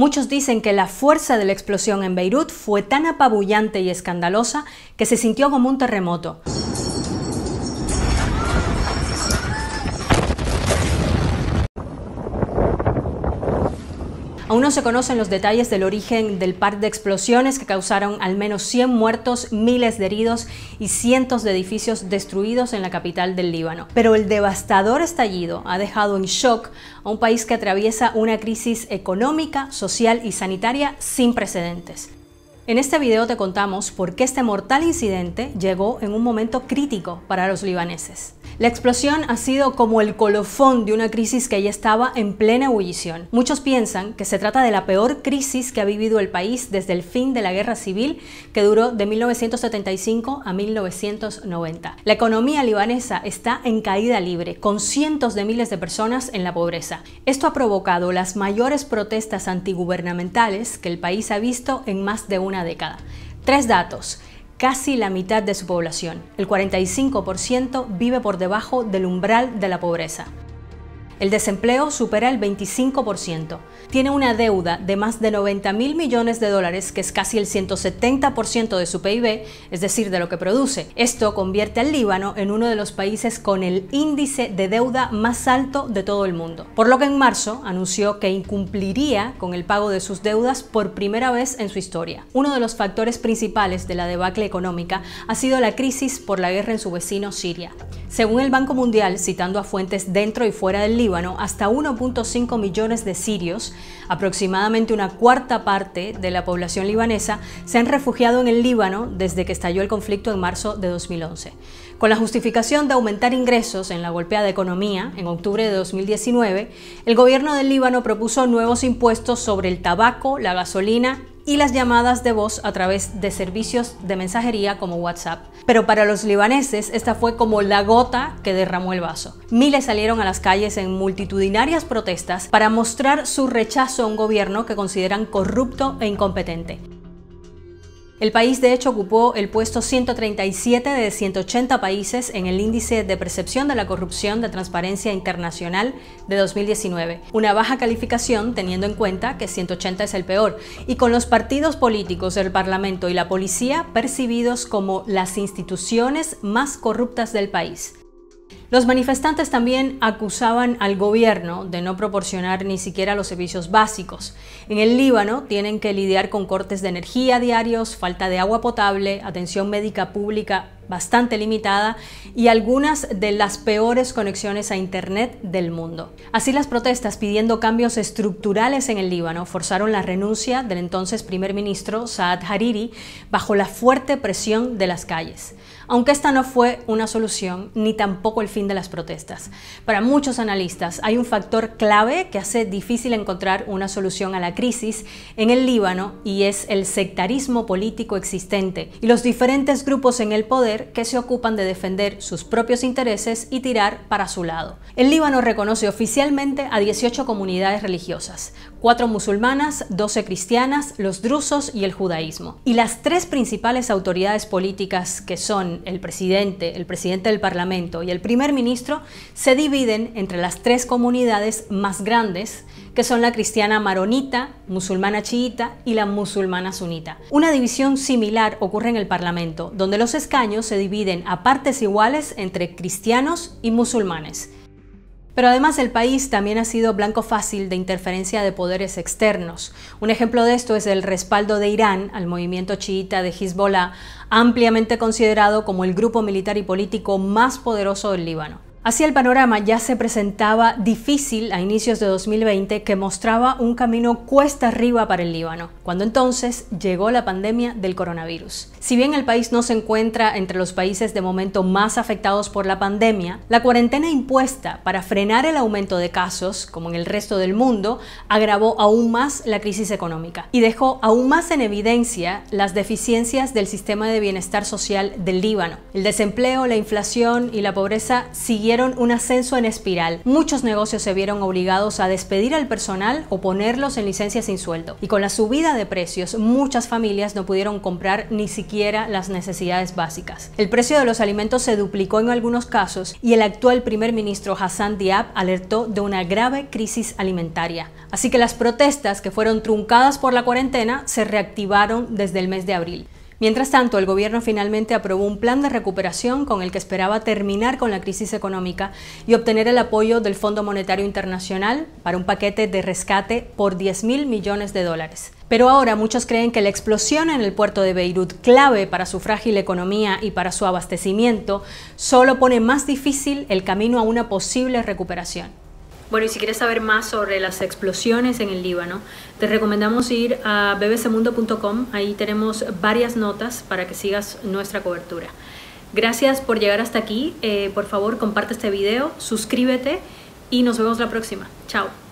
Muchos dicen que la fuerza de la explosión en Beirut fue tan apabullante y escandalosa que se sintió como un terremoto. Aún no se conocen los detalles del origen del par de explosiones que causaron al menos 100 muertos, miles de heridos y cientos de edificios destruidos en la capital del Líbano. Pero el devastador estallido ha dejado en shock a un país que atraviesa una crisis económica, social y sanitaria sin precedentes. En este video te contamos por qué este mortal incidente llegó en un momento crítico para los libaneses. La explosión ha sido como el colofón de una crisis que ya estaba en plena ebullición. Muchos piensan que se trata de la peor crisis que ha vivido el país desde el fin de la guerra civil que duró de 1975 a 1990. La economía libanesa está en caída libre, con cientos de miles de personas en la pobreza. Esto ha provocado las mayores protestas antigubernamentales que el país ha visto en más de una década. Tres datos. Casi la mitad de su población, el 45%, vive por debajo del umbral de la pobreza. El desempleo supera el 25%. Tiene una deuda de más de 90 mil millones de dólares, que es casi el 170% de su PIB, es decir, de lo que produce. Esto convierte al Líbano en uno de los países con el índice de deuda más alto de todo el mundo. Por lo que en marzo anunció que incumpliría con el pago de sus deudas por primera vez en su historia. Uno de los factores principales de la debacle económica ha sido la crisis por la guerra en su vecino Siria. Según el Banco Mundial, citando a fuentes dentro y fuera del Líbano, hasta 1.5 millones de sirios, aproximadamente una cuarta parte de la población libanesa, se han refugiado en el Líbano desde que estalló el conflicto en marzo de 2011. Con la justificación de aumentar ingresos en la golpeada economía, en octubre de 2019, el gobierno del Líbano propuso nuevos impuestos sobre el tabaco, la gasolina y las llamadas de voz a través de servicios de mensajería como WhatsApp. Pero para los libaneses esta fue como la gota que derramó el vaso. Miles salieron a las calles en multitudinarias protestas para mostrar su rechazo a un gobierno que consideran corrupto e incompetente. El país, de hecho, ocupó el puesto 137 de 180 países en el índice de percepción de la corrupción de Transparencia Internacional de 2019, una baja calificación teniendo en cuenta que 180 es el peor, y con los partidos políticos, el Parlamento y la policía percibidos como las instituciones más corruptas del país. Los manifestantes también acusaban al gobierno de no proporcionar ni siquiera los servicios básicos. En el Líbano tienen que lidiar con cortes de energía diarios, falta de agua potable, atención médica pública bastante limitada y algunas de las peores conexiones a Internet del mundo. Así las protestas pidiendo cambios estructurales en el Líbano forzaron la renuncia del entonces primer ministro Saad Hariri bajo la fuerte presión de las calles aunque esta no fue una solución ni tampoco el fin de las protestas. Para muchos analistas hay un factor clave que hace difícil encontrar una solución a la crisis en el Líbano y es el sectarismo político existente y los diferentes grupos en el poder que se ocupan de defender sus propios intereses y tirar para su lado. El Líbano reconoce oficialmente a 18 comunidades religiosas, cuatro musulmanas, 12 cristianas, los drusos y el judaísmo. Y las tres principales autoridades políticas que son el presidente, el presidente del Parlamento y el primer ministro se dividen entre las tres comunidades más grandes, que son la cristiana maronita, musulmana chiita y la musulmana sunita. Una división similar ocurre en el Parlamento, donde los escaños se dividen a partes iguales entre cristianos y musulmanes. Pero además el país también ha sido blanco fácil de interferencia de poderes externos. Un ejemplo de esto es el respaldo de Irán al movimiento chiita de Hezbollah, ampliamente considerado como el grupo militar y político más poderoso del Líbano. Así el panorama ya se presentaba difícil a inicios de 2020 que mostraba un camino cuesta arriba para el Líbano, cuando entonces llegó la pandemia del coronavirus. Si bien el país no se encuentra entre los países de momento más afectados por la pandemia, la cuarentena impuesta para frenar el aumento de casos, como en el resto del mundo, agravó aún más la crisis económica y dejó aún más en evidencia las deficiencias del sistema de bienestar social del Líbano. El desempleo, la inflación y la pobreza siguieron vieron un ascenso en espiral. Muchos negocios se vieron obligados a despedir al personal o ponerlos en licencia sin sueldo. Y con la subida de precios, muchas familias no pudieron comprar ni siquiera las necesidades básicas. El precio de los alimentos se duplicó en algunos casos y el actual primer ministro Hassan Diab alertó de una grave crisis alimentaria. Así que las protestas que fueron truncadas por la cuarentena se reactivaron desde el mes de abril. Mientras tanto, el gobierno finalmente aprobó un plan de recuperación con el que esperaba terminar con la crisis económica y obtener el apoyo del Fondo Monetario Internacional para un paquete de rescate por 10 mil millones de dólares. Pero ahora muchos creen que la explosión en el puerto de Beirut, clave para su frágil economía y para su abastecimiento, solo pone más difícil el camino a una posible recuperación. Bueno, y si quieres saber más sobre las explosiones en el Líbano, te recomendamos ir a bbcmundo.com. Ahí tenemos varias notas para que sigas nuestra cobertura. Gracias por llegar hasta aquí. Eh, por favor, comparte este video, suscríbete y nos vemos la próxima. Chao.